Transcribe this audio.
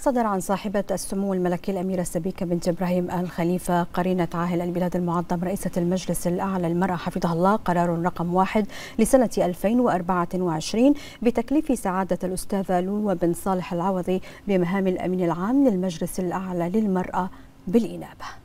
صدر عن صاحبة السمو الملكي الأميرة السبيكة بنت إبراهيم آل خليفة قرينة عاهل البلاد المعظم رئيسة المجلس الأعلى المرأة حفظها الله قرار رقم واحد لسنة 2024 بتكليف سعادة الأستاذة لولو بن صالح العوضي بمهام الأمين العام للمجلس الأعلى للمرأة بالإنابة